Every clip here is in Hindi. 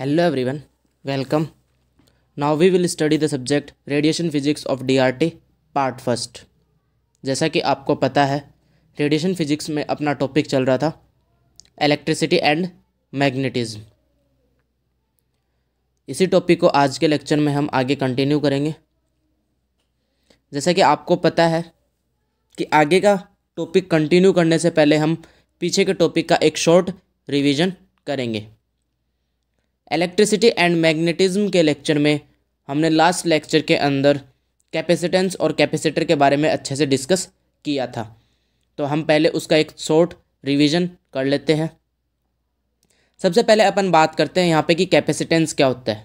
Hello everyone welcome now we will study the subject radiation physics of DRT part first जैसा कि आपको पता है रेडिएशन फिजिक्स में अपना टॉपिक चल रहा था इलेक्ट्रिसिटी एंड मैग्नेटिज्म इसी टॉपिक को आज के लेक्चर में हम आगे कंटिन्यू करेंगे जैसा कि आपको पता है कि आगे का टॉपिक कंटिन्यू करने से पहले हम पीछे के टॉपिक का एक शॉर्ट रिवीजन करेंगे इलेक्ट्रिसिटी एंड मैग्नेटिज्म के लेक्चर में हमने लास्ट लेक्चर के अंदर कैपेसिटेंस और कैपेसिटर के बारे में अच्छे से डिस्कस किया था तो हम पहले उसका एक शॉर्ट रिवीजन कर लेते हैं सबसे पहले अपन बात करते हैं यहाँ पे कि कैपेसिटेंस क्या होता है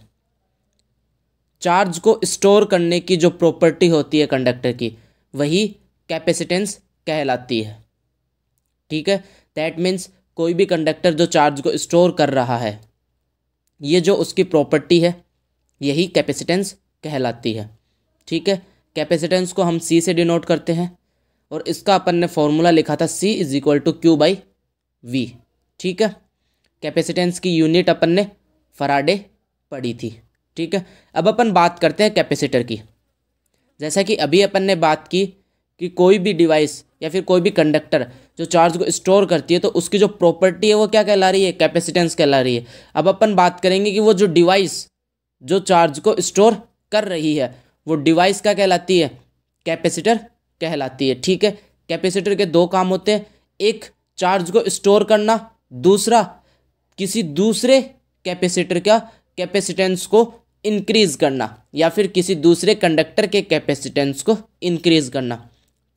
चार्ज को स्टोर करने की जो प्रॉपर्टी होती है कंडक्टर की वही कैपेसिटेंस कहलाती है ठीक है दैट मीन्स कोई भी कंडक्टर जो चार्ज को स्टोर कर रहा है ये जो उसकी प्रॉपर्टी है यही कैपेसिटेंस कहलाती है ठीक है कैपेसिटेंस को हम सी से डिनोट करते हैं और इसका अपन ने फॉर्मूला लिखा था C is equal to Q by V ठीक है कैपेसिटेंस की यूनिट अपन ने फराडे पड़ी थी ठीक है अब अपन बात करते हैं कैपेसिटर की जैसा कि अभी अपन ने बात की कि कोई भी डिवाइस या फिर कोई भी कंडक्टर जो चार्ज को स्टोर करती है तो उसकी जो प्रॉपर्टी है वो क्या कहला रही है कैपेसिटेंस कहला रही है अब अपन बात करेंगे कि वो जो डिवाइस जो चार्ज को स्टोर कर रही है वो डिवाइस क्या कहलाती है कैपेसिटर कहलाती है ठीक है कैपेसिटर के दो काम होते हैं एक चार्ज को स्टोर करना दूसरा किसी दूसरे कैपेसिटर का कैपेसिटेंस को इंक्रीज करना या फिर किसी दूसरे कंडक्टर के कैपेसिटेंस को इंक्रीज करना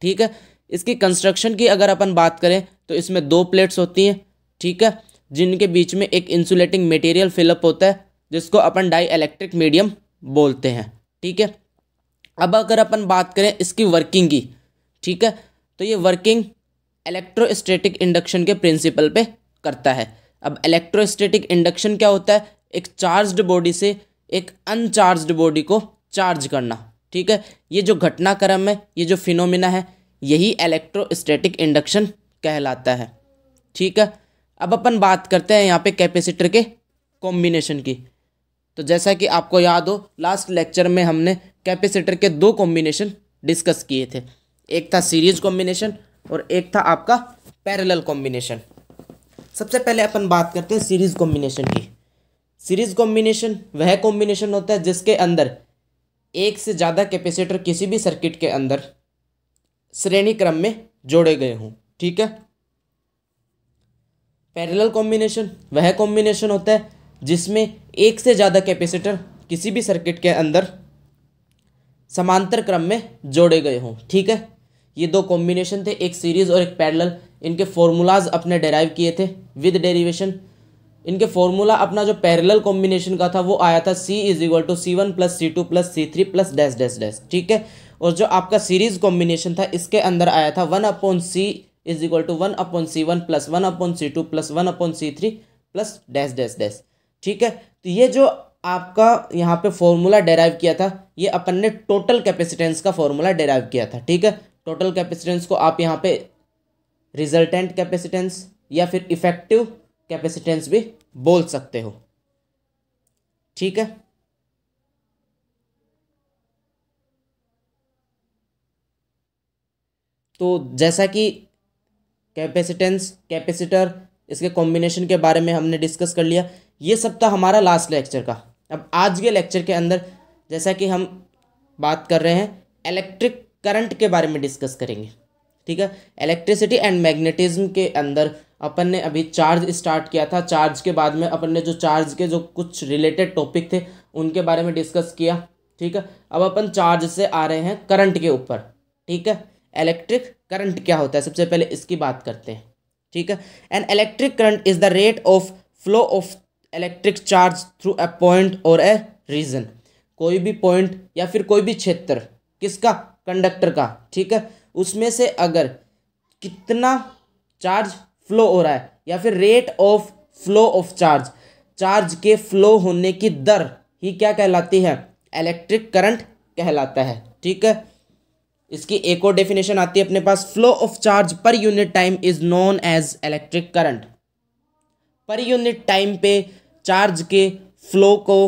ठीक है इसकी कंस्ट्रक्शन की अगर अपन बात करें तो इसमें दो प्लेट्स होती हैं ठीक है जिनके बीच में एक इंसुलेटिंग मटेरियल फिलअप होता है जिसको अपन डाई इलेक्ट्रिक मीडियम बोलते हैं ठीक है अब अगर अपन बात करें इसकी वर्किंग की ठीक है तो ये वर्किंग इलेक्ट्रोस्टेटिक इंडक्शन के प्रिंसिपल पे करता है अब इलेक्ट्रोस्टेटिक इंडक्शन क्या होता है एक चार्ज्ड बॉडी से एक अनचार्ज्ड बॉडी को चार्ज करना ठीक है ये जो घटनाक्रम है ये जो फिनोमिना है यही इलेक्ट्रोस्टैटिक इंडक्शन कहलाता है ठीक है अब अपन बात करते हैं यहाँ पे कैपेसिटर के कॉम्बिनेशन की तो जैसा कि आपको याद हो लास्ट लेक्चर में हमने कैपेसिटर के दो कॉम्बिनेशन डिस्कस किए थे एक था सीरीज कॉम्बिनेशन और एक था आपका पैरेलल कॉम्बिनेशन सबसे पहले अपन बात करते हैं सीरीज कॉम्बिनेशन की सीरीज कॉम्बिनेशन वह कॉम्बिनेशन होता है जिसके अंदर एक से ज़्यादा कैपेसिटर किसी भी सर्किट के अंदर श्रेणी क्रम में जोड़े गए हों ठीक है पैरेलल कॉम्बिनेशन वह कॉम्बिनेशन होता है जिसमें एक से ज़्यादा कैपेसिटर किसी भी सर्किट के अंदर समांतर क्रम में जोड़े गए हों ठीक है ये दो कॉम्बिनेशन थे एक सीरीज़ और एक पैरेलल इनके फॉर्मूलाज अपने डेराइव किए थे विद डेरिवेशन इनके फॉर्मूला अपना जो पैरेलल कॉम्बिनेशन का था वो आया था C is equal to C one plus C two plus C three plus dash dash dash ठीक है और जो आपका सीरीज कॉम्बिनेशन था इसके अंदर आया था one upon C is equal to one upon C one plus one upon C two plus one upon C three plus dash dash dash ठीक है तो ये जो आपका यहाँ पे फॉर्मूला डेराइव किया था ये अपन ने टोटल कैपेसिटेंस का फॉर्मूला डेराइव किया था ठीक है टोटल कैपेसिटेंस को आप यहाँ पे रिजल्टेंट कैपेसिटेंस या फिर इफेक्टिव कैपेसिटेंस भी बोल सकते हो ठीक है तो जैसा कि कैपेसिटेंस कैपेसिटर इसके कॉम्बिनेशन के बारे में हमने डिस्कस कर लिया ये सब था हमारा लास्ट लेक्चर का अब आज के लेक्चर के अंदर जैसा कि हम बात कर रहे हैं इलेक्ट्रिक करंट के बारे में डिस्कस करेंगे ठीक है इलेक्ट्रिसिटी एंड मैग्नेटिज्म के अंदर अपन ने अभी चार्ज स्टार्ट किया था चार्ज के बाद में अपन ने जो चार्ज के जो कुछ रिलेटेड टॉपिक थे उनके बारे में डिस्कस किया ठीक है अब अपन चार्ज से आ रहे हैं करंट के ऊपर ठीक है इलेक्ट्रिक करंट क्या होता है सबसे पहले इसकी बात करते हैं ठीक है and electric current is the rate of flow of electric charge through a point और ए रीजन कोई भी पॉइंट या फिर कोई भी क्षेत्र किसका कंडक्टर का ठीक है उसमें से अगर कितना चार्ज फ्लो हो रहा है या फिर rate of flow of charge charge के फ्लो होने की दर ही क्या कहलाती है इलेक्ट्रिक करंट कहलाता है ठीक है इसकी एक और डेफिनेशन आती है अपने पास flow of charge per unit time is known as electric current per unit time पे चार्ज के फ्लो को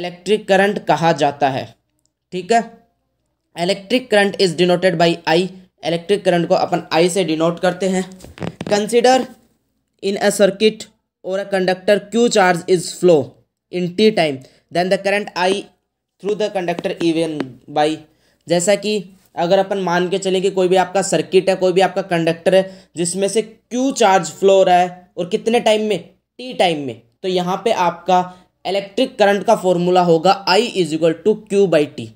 इलेक्ट्रिक करंट कहा जाता है ठीक है electric current is denoted by I electric current को अपन आई से डिनोट करते हैं कंसिडर इन अ सर्किट और a conductor Q charge is flow in T time then the current I through the conductor even by जैसा कि अगर अपन मान के चलें कि कोई भी आपका सर्किट है कोई भी आपका कंडक्टर है जिसमें से क्यू चार्ज फ्लो रहा है और कितने टाइम में टी टाइम में तो यहाँ पे आपका इलेक्ट्रिक करंट का फॉर्मूला होगा I is equal to Q by T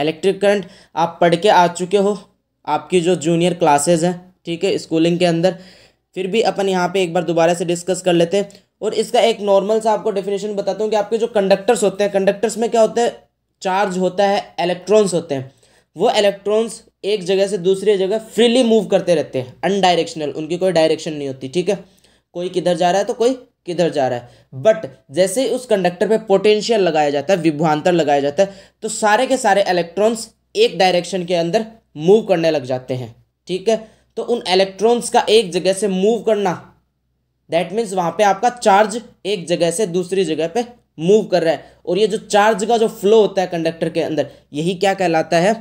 electric current आप पढ़ के आ चुके हो आपकी जो जूनियर क्लासेज हैं ठीक है स्कूलिंग के अंदर फिर भी अपन यहाँ पर एक बार दोबारा से डिस्कस कर लेते हैं और इसका एक नॉर्मल सा आपको डेफिनेशन बताता हूँ कि आपके जो कंडक्टर्स होते हैं कंडक्टर्स में क्या होता है चार्ज होता है इलेक्ट्रॉन्स होते हैं वो इलेक्ट्रॉन्स एक जगह से दूसरी जगह फ्रीली मूव करते रहते हैं अनडायरेक्शनल उनकी कोई डायरेक्शन नहीं होती ठीक है कोई किधर जा रहा है तो कोई किधर जा रहा है बट जैसे ही उस कंडक्टर पे पोटेंशियल लगाया जाता है विभ्वांतर लगाया जाता है तो सारे के सारे इलेक्ट्रॉन्स एक डायरेक्शन के अंदर मूव करने लग जाते हैं ठीक है तो उन इलेक्ट्रॉन्स का एक जगह से मूव करना दैट मीन्स वहाँ पे आपका चार्ज एक जगह से दूसरी जगह पे मूव कर रहा है और ये जो चार्ज का जो फ्लो होता है कंडक्टर के अंदर यही क्या कहलाता है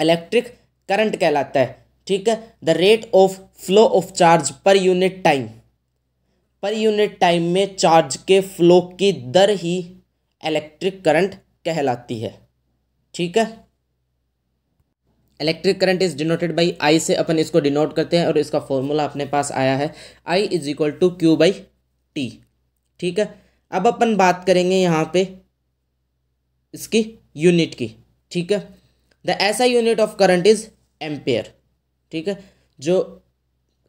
इलेक्ट्रिक करंट कहलाता है ठीक है the rate of flow of charge per unit time per unit time में चार्ज के फ्लो की दर ही इलेक्ट्रिक करंट कहलाती है ठीक है electric current is denoted by I से अपन इसको डिनोट करते हैं और इसका फॉर्मूला अपने पास आया है I is equal to Q by T ठीक है अब अपन बात करेंगे यहाँ पे इसकी यूनिट की ठीक है the SI unit of current is ampere ठीक है जो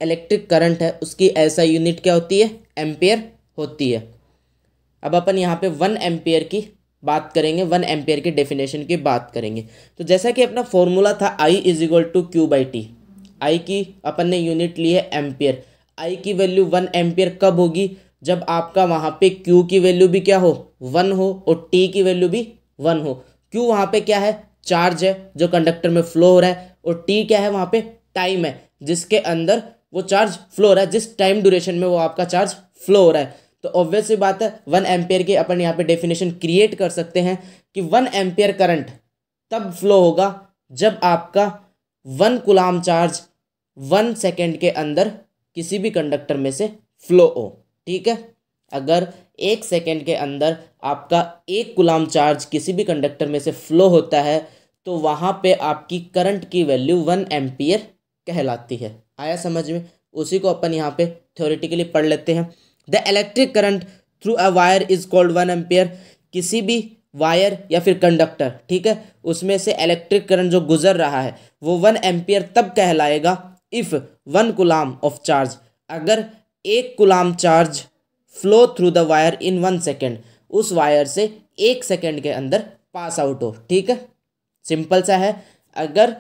इलेक्ट्रिक करंट है उसकी ऐसा यूनिट क्या होती है एम्पेयर होती है अब अपन यहाँ पे वन एम्पेयर की बात करेंगे वन एम्पेयर की डेफिनेशन की बात करेंगे तो जैसा कि अपना फॉर्मूला था I is equal to Q by T I की अपन ने यूनिट ली है एम्पेयर आई की वैल्यू वन एम्पेयर कब होगी जब आपका वहाँ पे क्यू की वैल्यू भी क्या हो वन हो और टी की वैल्यू भी वन हो क्यू वहाँ पे क्या है चार्ज है जो कंडक्टर में फ्लो हो रहा है और टी क्या है वहाँ पे टाइम है जिसके अंदर वो चार्ज फ्लो हो रहा है जिस टाइम ड्यूरेशन में वो आपका चार्ज फ्लो हो रहा है तो ऑब्वियस बात है वन एम्पेयर की अपन यहाँ पे डेफिनेशन क्रिएट कर सकते हैं कि वन एम्पेयर करंट तब फ्लो होगा जब आपका one coulomb charge one second के अंदर किसी भी कंडक्टर में से फ्लो हो ठीक है अगर एक सेकेंड के अंदर आपका एक गुलाम चार्ज किसी भी कंडक्टर में से फ्लो होता है तो वहाँ पे आपकी करंट की वैल्यू वन एम्पियर कहलाती है आया समझ में उसी को अपन यहाँ पे थ्योरेटिकली पढ़ लेते हैं the electric current through a wire is called one ampere किसी भी वायर या फिर कंडक्टर ठीक है उसमें से इलेक्ट्रिक करंट जो गुजर रहा है वो वन एम्पियर तब कहलाएगा if one coulomb of charge अगर एक coulomb charge flow through the wire in one second उस वायर से एक सेकेंड के अंदर पास आउट हो ठीक है सिंपल सा है अगर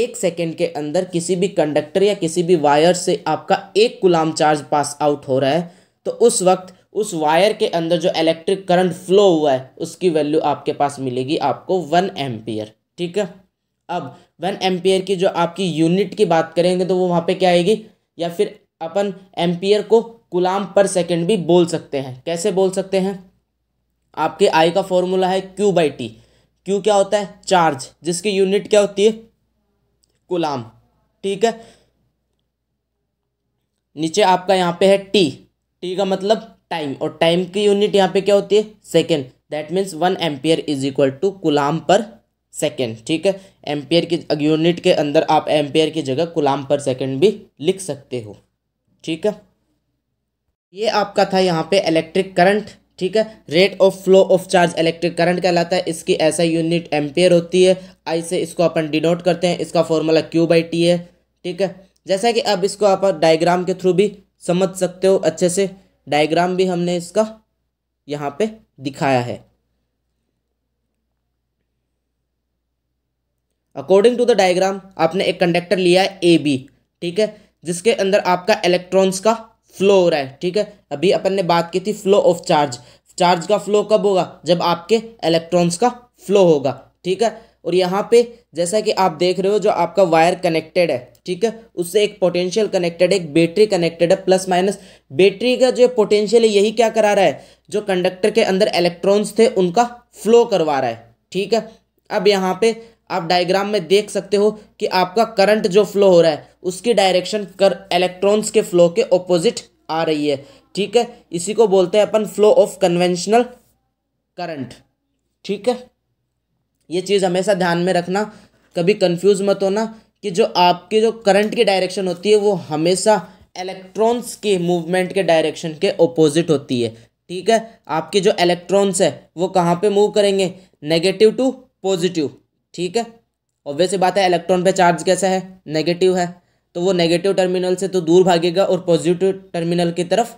एक सेकेंड के अंदर किसी भी कंडक्टर या किसी भी वायर से आपका एक गुलाम चार्ज पास आउट हो रहा है तो उस वक्त उस वायर के अंदर जो इलेक्ट्रिक करंट फ्लो हुआ है उसकी वैल्यू आपके पास मिलेगी आपको वन एम्पियर ठीक है अब वन एम्पियर की जो आपकी यूनिट की बात करेंगे तो वो वहाँ पे क्या आएगी या फिर अपन एम्पियर को गुलाम पर सेकेंड भी बोल सकते हैं कैसे बोल सकते हैं आपके आई का फॉर्मूला है क्यू बाई टी क्यू क्या होता है चार्ज जिसकी यूनिट क्या होती है कुलाम ठीक है नीचे आपका यहाँ पे है टी टी का मतलब टाइम और टाइम की यूनिट यहाँ पे क्या होती है second that means one ampere is equal to coulomb per second ठीक है एम्पियर की यूनिट के अंदर आप एम्पियर की जगह गुलाम पर सेकेंड भी लिख सकते हो ठीक है ये आपका था यहाँ पे इलेक्ट्रिक करंट ठीक है rate of flow of charge electric current कहलाता है इसकी ऐसा यूनिट एम्पेयर होती है आई से इसको अपन डिनोट करते हैं इसका फॉर्मूला क्यू बाई टी है ठीक है जैसा कि अब इसको आप डायग्राम के थ्रू भी समझ सकते हो अच्छे से डायग्राम भी हमने इसका यहाँ पे दिखाया है अकॉर्डिंग टू द डायग्राम आपने एक कंडक्टर लिया है ए बी ठीक है जिसके अंदर आपका इलेक्ट्रॉन्स का फ्लो हो रहा है ठीक है अभी अपन ने बात की थी फ्लो ऑफ चार्ज चार्ज का फ्लो कब होगा जब आपके इलेक्ट्रॉन्स का फ्लो होगा ठीक है और यहाँ पे जैसा कि आप देख रहे हो जो आपका वायर कनेक्टेड है ठीक है उससे एक पोटेंशियल कनेक्टेड है एक बैटरी कनेक्टेड है प्लस माइनस बैटरी का जो पोटेंशियल है यही क्या करा रहा है जो कंडक्टर के अंदर इलेक्ट्रॉन्स थे उनका फ्लो करवा रहा है ठीक है अब यहाँ पे आप डायग्राम में देख सकते हो कि आपका करंट जो फ्लो हो रहा है उसकी डायरेक्शन कर इलेक्ट्रॉन्स के फ्लो के ऑपोजिट आ रही है ठीक है इसी को बोलते हैं अपन फ्लो ऑफ कन्वेंशनल करंट ठीक है ये चीज़ हमेशा ध्यान में रखना कभी कंफ्यूज मत होना कि जो आपके जो करंट की डायरेक्शन होती है वो हमेशा इलेक्ट्रॉन्स के मूवमेंट के डायरेक्शन के ऑपोजिट होती है ठीक है आपके जो इलेक्ट्रॉन्स है वो कहाँ पे मूव करेंगे नेगेटिव टू पॉजिटिव ठीक है ऑब्वियस बात है इलेक्ट्रॉन पे चार्ज कैसा है नेगेटिव है तो वो नेगेटिव टर्मिनल से तो दूर भागेगा और पॉजिटिव टर्मिनल की तरफ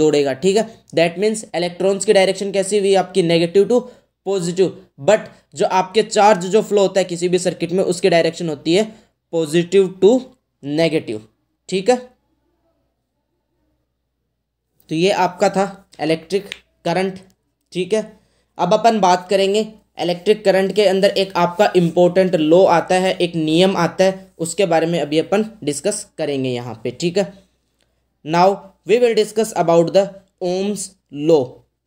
दौड़ेगा ठीक है दैट मीन्स इलेक्ट्रॉन्स की डायरेक्शन कैसी हुई आपकी नेगेटिव टू पॉजिटिव बट जो आपके चार्ज जो फ्लो होता है किसी भी सर्किट में उसकी डायरेक्शन होती है पॉजिटिव टू नेगेटिव ठीक है तो ये आपका था इलेक्ट्रिक करंट ठीक है अब अपन बात करेंगे इलेक्ट्रिक करंट के अंदर एक आपका इम्पोर्टेंट लॉ आता है एक नियम आता है उसके बारे में अभी अपन डिस्कस करेंगे यहाँ पे ठीक है now we will discuss about the Ohm's law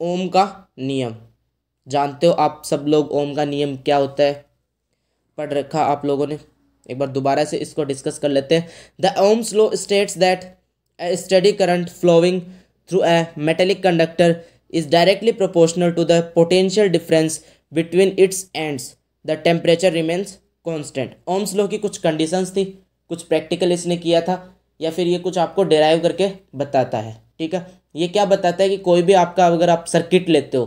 Ohm का नियम जानते हो आप सब लोग ओम का नियम क्या होता है पढ़ रखा आप लोगों ने एक बार दोबारा से इसको डिस्कस कर लेते हैं the Ohm's law states that a steady current flowing through a metallic conductor is directly proportional to the potential difference between its ends the temperature remains constant Ohm's law की कुछ कंडीशंस थी कुछ प्रैक्टिकल इसने किया था या फिर ये कुछ आपको डेराइव करके बताता है ठीक है ये क्या बताता है कि कोई भी आपका अगर आप सर्किट लेते हो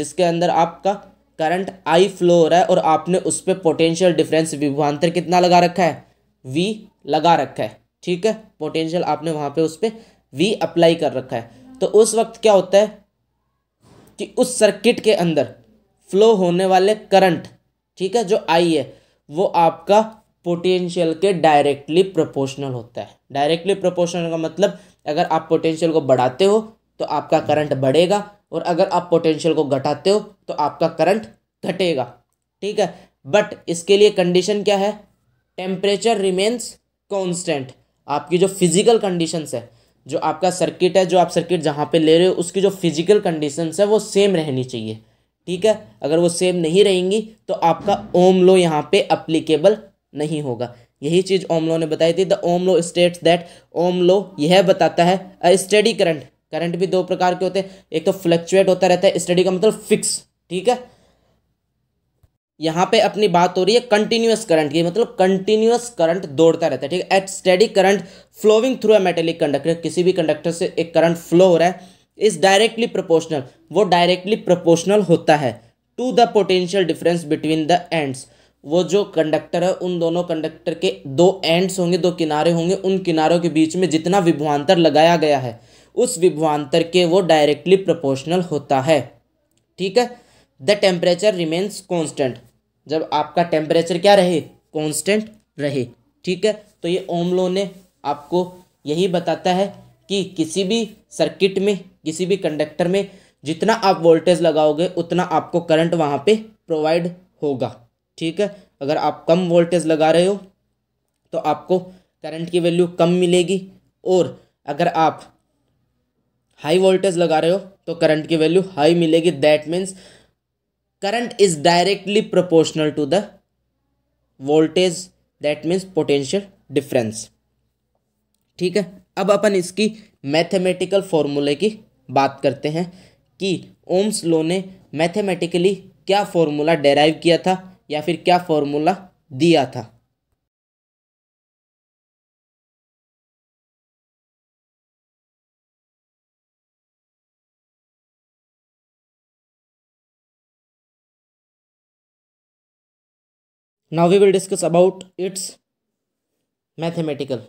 जिसके अंदर आपका करंट आई फ्लो हो रहा है और आपने उस पर पोटेंशियल डिफरेंस विभवान्तर कितना लगा रखा है वी लगा रखा है ठीक है पोटेंशियल आपने वहाँ पे उस पर वी अप्लाई कर रखा है तो उस वक्त क्या होता है कि उस सर्किट के अंदर फ्लो होने वाले करंट ठीक है जो आई है वो आपका पोटेंशियल के डायरेक्टली प्रोपोर्शनल होता है डायरेक्टली प्रोपोर्शनल का मतलब अगर आप पोटेंशियल को बढ़ाते हो तो आपका करंट बढ़ेगा और अगर आप पोटेंशियल को घटाते हो तो आपका करंट घटेगा ठीक है बट इसके लिए कंडीशन क्या है टेम्परेचर रिमेन्स कॉन्स्टेंट आपकी जो फिजिकल कंडीशंस है जो आपका सर्किट है जो आप सर्किट जहाँ पे ले रहे हो उसकी जो फिजिकल कंडीशंस है वो सेम रहनी चाहिए ठीक है अगर वो सेम नहीं रहेंगी तो आपका ओम लो यहाँ पे अप्लीकेबल नहीं होगा यही चीज़ ओम लो ने बताई थी the Ohm law states that Ohm law यह बताता है अ स्टडी करंट करंट भी दो प्रकार के होते हैं एक तो फ्लक्चुएट होता रहता है स्टडी का मतलब फिक्स ठीक है यहाँ पे अपनी बात हो रही है कंटिन्यूस करंट की मतलब कंटिन्यूस करंट दौड़ता रहता है ठीक है at steady current flowing through a metallic conductor किसी भी कंडक्टर से एक करंट फ्लो हो रहा है इज डायरेक्टली प्रोपोर्शनल वो डायरेक्टली प्रोपोर्शनल होता है to the potential difference between the ends वो जो कंडक्टर है उन दोनों कंडक्टर के दो एंड्स होंगे दो किनारे होंगे उन किनारों के बीच में जितना विभवान्तर लगाया गया है उस विभवान्तर के वो डायरेक्टली प्रोपोर्शनल होता है ठीक है द टेम्परेचर रिमेन्स कॉन्स्टेंट जब आपका टेम्परेचर क्या रहे कॉन्स्टेंट रहे ठीक है तो ये ओमलो ने आपको यही बताता है कि किसी भी सर्किट में किसी भी कंडक्टर में जितना आप वोल्टेज लगाओगे उतना आपको करंट वहाँ पे प्रोवाइड होगा ठीक है अगर आप कम वोल्टेज लगा रहे हो तो आपको करंट की वैल्यू कम मिलेगी और अगर आप हाई वोल्टेज लगा रहे हो तो करंट की वैल्यू हाई मिलेगी that means current is directly proportional to the voltage that means potential difference ठीक है अब अपन इसकी मैथमेटिकल फॉर्मूले की बात करते हैं कि ओम्स लो ने मैथमेटिकली क्या फॉर्मूला डेराइव किया था या फिर क्या फॉर्मूला दिया था now we will discuss about its mathematical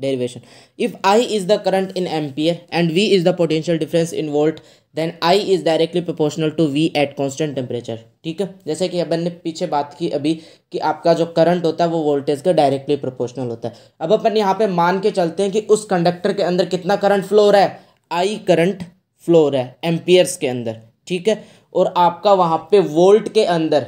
derivation if i is the current in ampere and v is the potential difference in volt then I is directly proportional to V at constant temperature ठीक है जैसे कि अपन ने पीछे बात की अभी कि आपका जो करंट होता है वो वोल्टेज का डायरेक्टली प्रोपोर्शनल होता है अब अपन यहाँ पे मान के चलते हैं कि उस कंडक्टर के अंदर कितना करंट फ्लो रहा है आई करंट फ्लो रहा है एम्पियर्स के अंदर ठीक है और आपका वहाँ पे वोल्ट के अंदर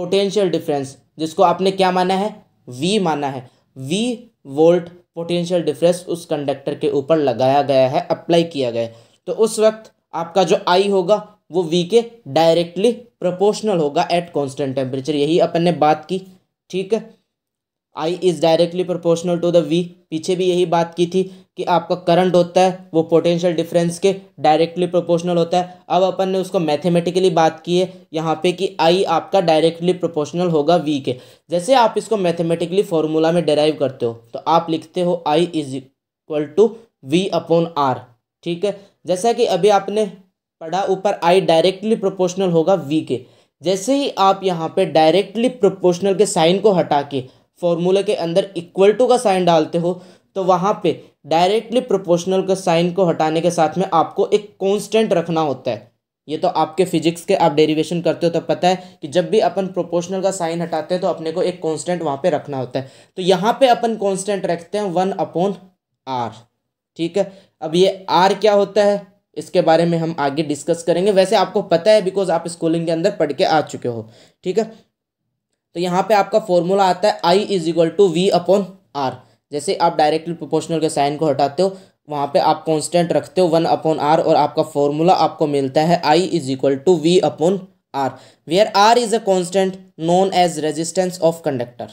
पोटेंशियल डिफरेंस जिसको आपने क्या माना है वी माना है वी वोल्ट पोटेंशियल डिफरेंस उस कंडक्टर के ऊपर लगाया गया है अप्लाई किया गया है तो उस वक्त आपका जो आई होगा वो वी के डायरेक्टली प्रोपोर्शनल होगा एट कॉन्स्टेंट टेम्परेचर यही अपन ने बात की ठीक है I is directly proportional to the V पीछे भी यही बात की थी कि आपका करंट होता है वो पोटेंशियल डिफरेंस के डायरेक्टली प्रोपोर्शनल होता है अब अपन ने उसको मैथमेटिकली बात की है यहाँ पे कि आई आपका डायरेक्टली प्रोपोर्शनल होगा वी के जैसे आप इसको मैथमेटिकली फॉर्मूला में डेराइव करते हो तो आप लिखते हो I is equal to V upon R ठीक है जैसा कि अभी आपने पढ़ा ऊपर आई डायरेक्टली प्रोपोर्शनल होगा वी के जैसे ही आप यहाँ पे डायरेक्टली प्रोपोर्शनल के साइन को हटा के फॉर्मूले के अंदर इक्वल टू का साइन डालते हो तो वहाँ पे डायरेक्टली प्रोपोर्शनल का साइन को हटाने के साथ में आपको एक कॉन्स्टेंट रखना होता है ये तो आपके फिजिक्स के आप डेरिवेशन करते हो तो पता है कि जब भी अपन प्रोपोर्शनल का साइन हटाते हैं तो अपने को एक कांस्टेंट वहाँ पे रखना होता है तो यहाँ पे अपन कांस्टेंट रखते हैं वन अपॉन आर ठीक है अब ये आर क्या होता है इसके बारे में हम आगे डिस्कस करेंगे वैसे आपको पता है बिकॉज आप स्कूलिंग के अंदर पढ़ के आ चुके हो ठीक है तो यहाँ पे आपका फॉर्मूला आता है I is equal to V upon R जैसे आप डायरेक्टली प्रोपोर्शनल के साइन को हटाते हो वहाँ पे आप कांस्टेंट रखते हो वन अपॉन आर और आपका फॉर्मूला आपको मिलता है I is equal to V upon R where R is a constant known as resistance of conductor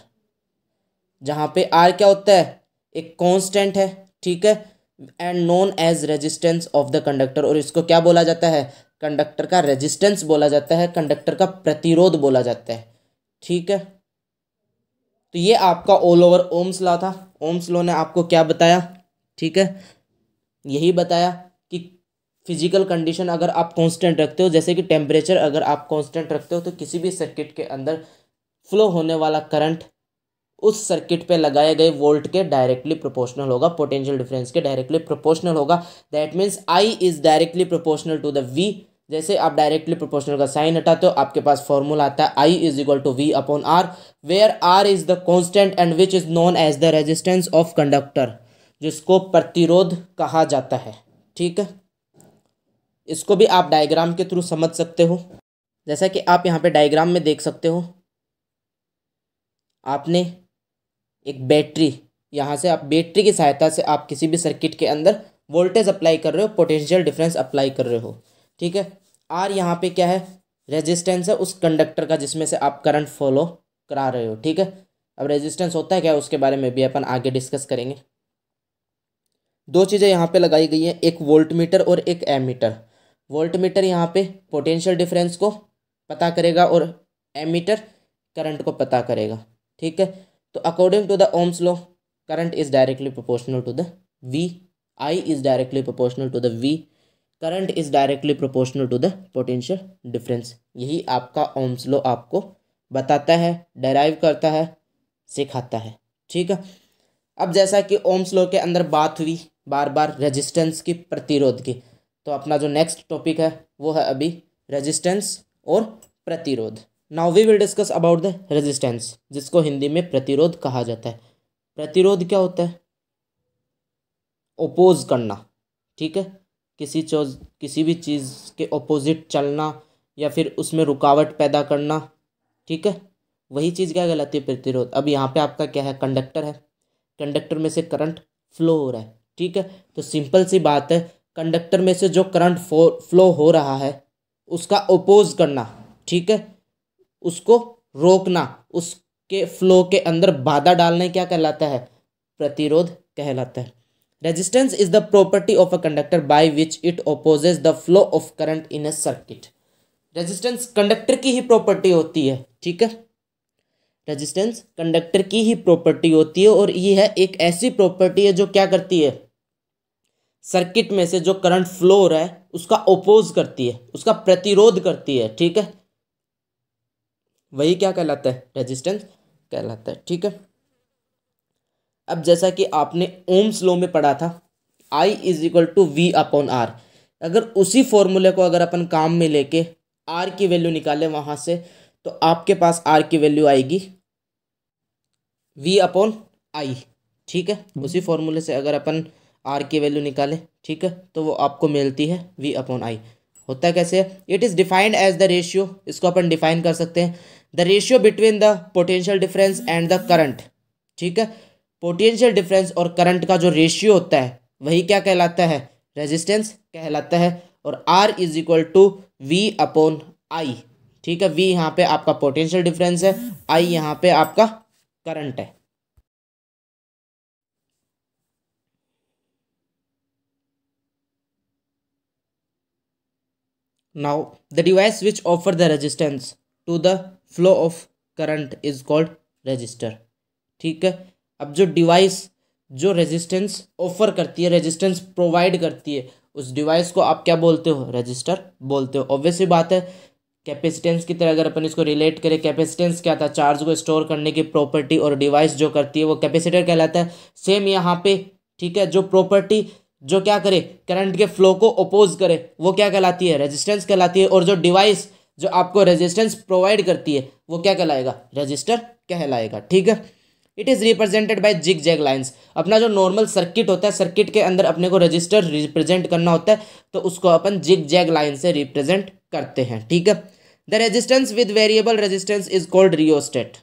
जहाँ पे आर क्या होता है एक कॉन्स्टेंट है ठीक है and known as resistance of the conductor और इसको क्या बोला जाता है कंडक्टर का रेजिस्टेंस बोला जाता है कंडक्टर का प्रतिरोध बोला जाता है ठीक है तो ये आपका ऑल ओवर ओम्स लॉ था ओम्स लॉ ने आपको क्या बताया ठीक है यही बताया कि फिजिकल कंडीशन अगर आप कांस्टेंट रखते हो जैसे कि टेम्परेचर अगर आप कांस्टेंट रखते हो तो किसी भी सर्किट के अंदर फ्लो होने वाला करंट उस सर्किट पे लगाए गए वोल्ट के डायरेक्टली प्रोपोर्शनल होगा पोटेंशियल डिफरेंस के डायरेक्टली प्रोपोर्शनल होगा that means I is directly proportional to the V जैसे आप डायरेक्टली प्रोपोर्शनल का साइन हटाते हो आपके पास फॉर्मूला आता है I is equal to V upon R where R is the constant and which is known as the resistance of conductor जिसको प्रतिरोध कहा जाता है ठीक है इसको भी आप डायग्राम के थ्रू समझ सकते हो जैसा कि आप यहाँ पे डायग्राम में देख सकते हो आपने एक बैटरी यहाँ से आप बैटरी की सहायता से आप किसी भी सर्किट के अंदर वोल्टेज अप्लाई कर रहे हो पोटेंशियल डिफरेंस अप्लाई कर रहे हो ठीक है आर यहाँ पे क्या है रेजिस्टेंस है उस कंडक्टर का जिसमें से आप करंट फॉलो करा रहे हो ठीक है अब रेजिस्टेंस होता है क्या उसके बारे में भी अपन आगे डिस्कस करेंगे दो चीज़ें यहाँ पे लगाई गई हैं एक वोल्ट मीटर और एक एम मीटर वोल्ट मीटर यहाँ पे पोटेंशियल डिफरेंस को पता करेगा और मीटर करंट को पता करेगा ठीक है तो according to the Ohm's law current is directly proportional to the V I is directly proportional to the V current is directly proportional to the potential difference यही आपका ओम्स लो आपको बताता है डराइव करता है सिखाता है ठीक है अब जैसा कि ओम्स लो के अंदर बात हुई बार बार रेजिस्टेंस की प्रतिरोध की तो अपना जो नेक्स्ट टॉपिक है वो है अभी रेजिस्टेंस और प्रतिरोध now we will discuss about the resistance जिसको हिंदी में प्रतिरोध कहा जाता है प्रतिरोध क्या होता है ओपोज करना ठीक है किसी चोज किसी भी चीज़ के अपोज़िट चलना या फिर उसमें रुकावट पैदा करना ठीक है वही चीज़ क्या कहलाती है प्रतिरोध अब यहाँ पे आपका क्या है कंडक्टर है कंडक्टर में से करंट फ्लो हो रहा है ठीक है तो सिंपल सी बात है कंडक्टर में से जो करंट फ्लो हो रहा है उसका ओपोज करना ठीक है उसको रोकना उसके फ्लो के अंदर बाधा डालने क्या कहलाता है प्रतिरोध कहलाता है resistance is the property of a conductor by which it opposes the flow of current in a circuit resistance conductor की ही प्रॉपर्टी होती है ठीक है रेजिस्टेंस कंडक्टर की ही प्रॉपर्टी होती है और ये है एक ऐसी प्रॉपर्टी है जो क्या करती है सर्किट में से जो करंट फ्लो रहा है उसका ओपोज करती है उसका प्रतिरोध करती है ठीक है वही क्या कहलाता है रेजिस्टेंस कहलाता है ठीक है अब जैसा कि आपने ओम्स लॉ में पढ़ा था I is equal to V upon R अगर उसी फॉर्मूले को अगर अपन काम में लेके आर की वैल्यू निकालें वहाँ से तो आपके पास आर की वैल्यू आएगी वी अपॉन आई ठीक है हम्म। उसी फॉर्मूले से अगर अपन आर की वैल्यू निकालें ठीक है तो वो आपको मिलती है वी अपॉन आई होता कैसे it is defined as the ratio इसको अपन डिफाइन कर सकते हैं the ratio between the potential difference and the current ठीक है पोटेंशियल डिफरेंस और करंट का जो रेशियो होता है वही क्या कहलाता है रेजिस्टेंस कहलाता है और R is equal to V upon I ठीक है वी यहाँ पे आपका पोटेंशियल डिफरेंस है आई यहाँ पे आपका करंट है now the device which offer the resistance to the flow of current is called resistor ठीक है अब जो डिवाइस जो रेजिस्टेंस ऑफर करती है रेजिस्टेंस प्रोवाइड करती है उस डिवाइस को आप क्या बोलते हो रजिस्टर बोलते हो ऑब्वियसली बात है कैपेसिटेंस की तरह अगर अपन इसको रिलेट करें कैपेसिटेंस क्या था चार्ज को स्टोर करने की प्रॉपर्टी और डिवाइस जो करती है वो कैपेसिटर कहलाता है सेम यहाँ पे ठीक है जो प्रॉपर्टी जो क्या करे करंट के फ्लो को अपोज करे वो क्या कहलाती है रेजिस्टेंस कहलाती है और जो डिवाइस जो आपको रेजिस्टेंस प्रोवाइड करती है वो क्या कहलाएगा रजिस्टर कहलाएगा ठीक है it is represented by zig zag lines अपना जो नॉर्मल सर्किट होता है सर्किट के अंदर अपने को रजिस्टर रिप्रेजेंट करना होता है तो उसको अपन जिग जैग लाइन से रिप्रेजेंट करते हैं ठीक है the resistance with variable resistance is called rheostat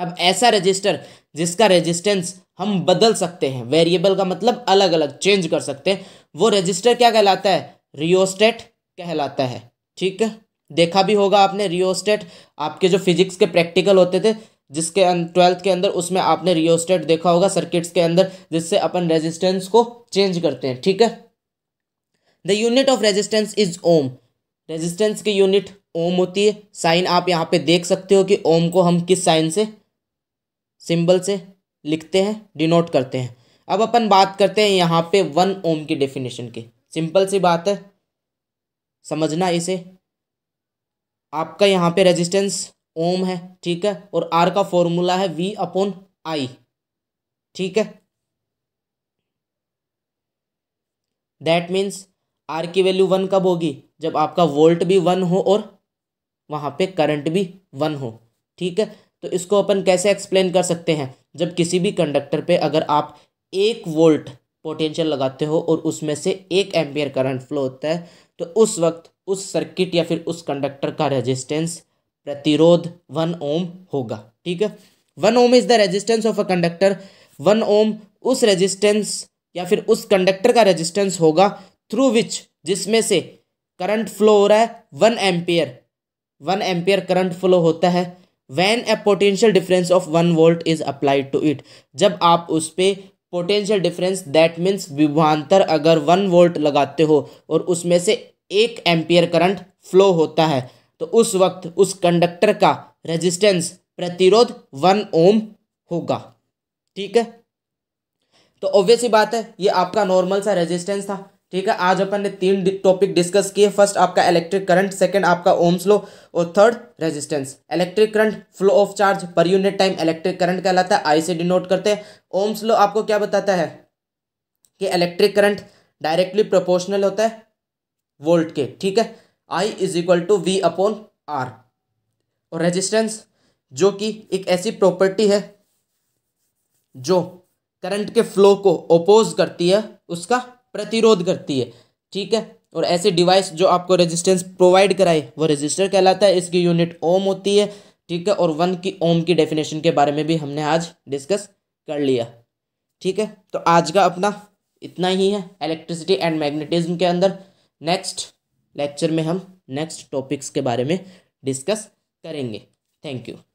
अब ऐसा रजिस्टर जिसका रजिस्टेंस हम बदल सकते हैं वेरिएबल का मतलब अलग अलग चेंज कर सकते हैं वो रजिस्टर क्या कहलाता है रियोस्टेट कहलाता है ठीक है देखा भी होगा आपने रियोस्टेट आपके जो फिजिक्स के प्रैक्टिकल होते थे जिसके अं, ट्वेल्थ के अंदर उसमें आपने रियोस्टेट देखा होगा सर्किट्स के अंदर जिससे अपन रेजिस्टेंस को चेंज करते हैं ठीक है the unit of resistance is ohm resistance की यूनिट ओम होती है साइन आप यहाँ पे देख सकते हो कि ओम को हम किस साइन से सिंबल से लिखते हैं डिनोट करते हैं अब अपन बात करते हैं यहाँ पे वन ओम की डेफिनेशन की सिंपल सी बात है समझना इसे आपका यहाँ पे रेजिस्टेंस ओम है ठीक है और आर का फॉर्मूला है वी अपॉन आई ठीक है दैट मीन्स आर की वैल्यू वन कब होगी जब आपका वोल्ट भी वन हो और वहाँ पे करंट भी वन हो ठीक है तो इसको अपन कैसे एक्सप्लेन कर सकते हैं जब किसी भी कंडक्टर पे अगर आप एक वोल्ट पोटेंशियल लगाते हो और उसमें से एक एम्पियर करंट फ्लो होता है तो उस वक्त उस सर्किट या फिर उस कंडक्टर का रेजिस्टेंस प्रतिरोध वन ओम होगा ठीक है one ohm is the resistance of a conductor one ohm उस रेजिस्टेंस या फिर उस कंडक्टर का रेजिस्टेंस होगा थ्रू विच जिसमें से करंट फ्लो हो रहा है one ampere one ampere current flow होता है when a potential difference of one volt is applied to it जब आप उस पर पोटेंशियल डिफरेंस दैट मीन्स विभांतर अगर वन वोल्ट लगाते हो और उसमें से एक एम्पियर करंट फ्लो होता है तो उस वक्त उस कंडक्टर का रेजिस्टेंस प्रतिरोध वन ओम होगा ठीक है तो ऑब्वियस ही बात है ये आपका नॉर्मल सा रेजिस्टेंस था ठीक है आज अपन ने तीन टॉपिक डिस्कस किए फर्स्ट आपका इलेक्ट्रिक करंट सेकंड आपका ओम्स लो और third resistance electric current flow of charge per unit time electric current कहलाता है आई से डिनोट करते हैं ओम्स लो आपको क्या बताता है कि इलेक्ट्रिक करंट डायरेक्टली प्रोपोर्शनल होता है वोल्ट के ठीक है I is equal to V upon R और रेजिस्टेंस जो कि एक ऐसी प्रॉपर्टी है जो करंट के फ्लो को ओपोज करती है उसका प्रतिरोध करती है ठीक है और ऐसे डिवाइस जो आपको रेजिस्टेंस प्रोवाइड कराए वो रेजिस्टर कहलाता है इसकी यूनिट ओम होती है ठीक है और वन की ओम की डेफिनेशन के बारे में भी हमने आज डिस्कस कर लिया ठीक है तो आज का अपना इतना ही है इलेक्ट्रिसिटी एंड मैग्नेटिज्म के अंदर नेक्स्ट लेक्चर में हम नेक्स्ट टॉपिक्स के बारे में डिस्कस करेंगे थैंक यू